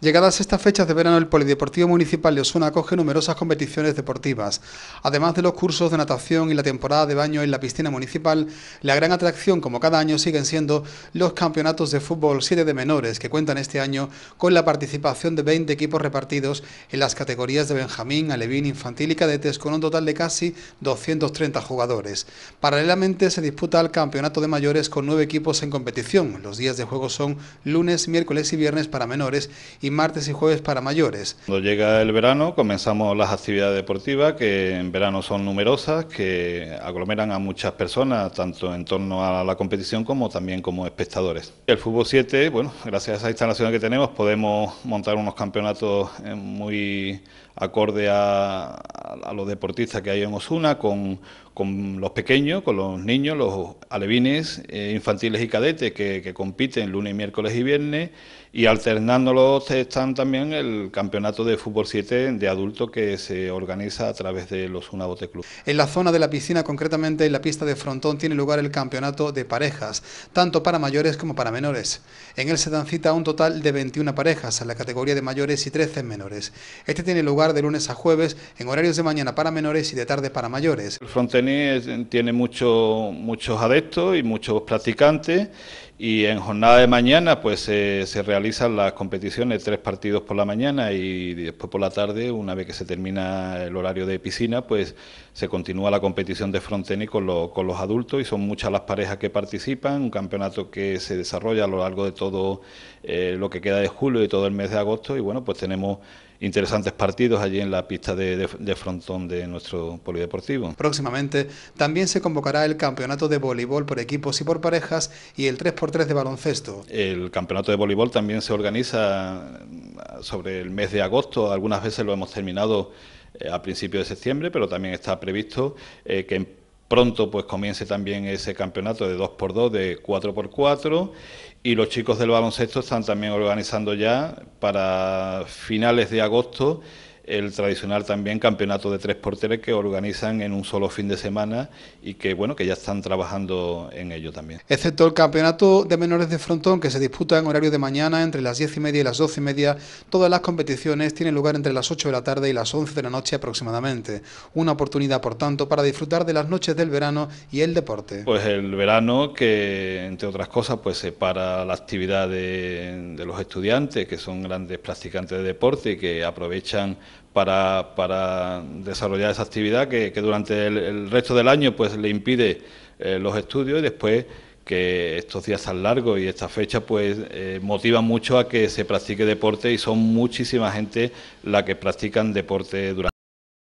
Llegadas estas fechas de verano, el Polideportivo Municipal de Osuna acoge numerosas competiciones deportivas. Además de los cursos de natación y la temporada de baño en la piscina municipal, la gran atracción, como cada año, siguen siendo los campeonatos de fútbol 7 de menores, que cuentan este año con la participación de 20 equipos repartidos en las categorías de Benjamín, Alevín, Infantil y Cadetes, con un total de casi 230 jugadores. Paralelamente, se disputa el campeonato de mayores con nueve equipos en competición. Los días de juego son lunes, miércoles y viernes para menores y martes y jueves para mayores. Cuando llega el verano comenzamos las actividades deportivas que en verano son numerosas, que aglomeran a muchas personas, tanto en torno a la competición como también como espectadores. El fútbol 7, bueno, gracias a esa instalación que tenemos podemos montar unos campeonatos eh, muy acorde a, a los deportistas que hay en Osuna, con, con los pequeños, con los niños, los alevines eh, infantiles y cadetes que, compiten lunes, miércoles y viernes, y alternándolos están también el campeonato de fútbol 7 de adultos... que se organiza a través de los Una Bote Club. En la zona de la piscina, concretamente en la pista de frontón, tiene lugar el campeonato de parejas, tanto para mayores como para menores. En él se dan cita un total de 21 parejas en la categoría de mayores y 13 menores. Este tiene lugar de lunes a jueves en horarios de mañana para menores y de tarde para mayores. El tiene muchos adeptos y muchos practicantes y en jornada de mañana pues se realizan las competiciones, tres partidos por la mañana y después por la tarde, una vez que se termina el horario de piscina, pues se continúa la competición de frontenis con, con los adultos y son muchas las parejas que participan, un campeonato que se desarrolla a lo largo de todo eh, lo que queda de julio y todo el mes de agosto y bueno, pues tenemos interesantes partidos allí en la pista de, frontón de nuestro polideportivo. Próximamente también se convocará el campeonato de voleibol por equipos y por parejas y el 3x3 de baloncesto. El campeonato de voleibol también se organiza mm, sobre el mes de agosto, algunas veces lo hemos terminado eh, a principios de septiembre, pero también está previsto eh, que en pronto pues comience también ese campeonato de 2x2, de 4x4 y los chicos del baloncesto están también organizando ya para finales de agosto el tradicional también campeonato de tres porteros que organizan en un solo fin de semana y que bueno que ya están trabajando en ello también. Excepto el campeonato de menores de frontón que se disputa en horario de mañana entre las diez y media y las doce y media, todas las competiciones tienen lugar entre las 8 de la tarde y las 11 de la noche aproximadamente. Una oportunidad, por tanto, para disfrutar de las noches del verano y el deporte. Pues el verano que, entre otras cosas, pues para la actividad de, los estudiantes, que son grandes practicantes de deporte que aprovechan para, desarrollar esa actividad que, durante el, resto del año pues le impide eh, los estudios y después que estos días tan largos y esta fecha pues eh, motiva mucho a que se practique deporte y son muchísima gente la que practican deporte durante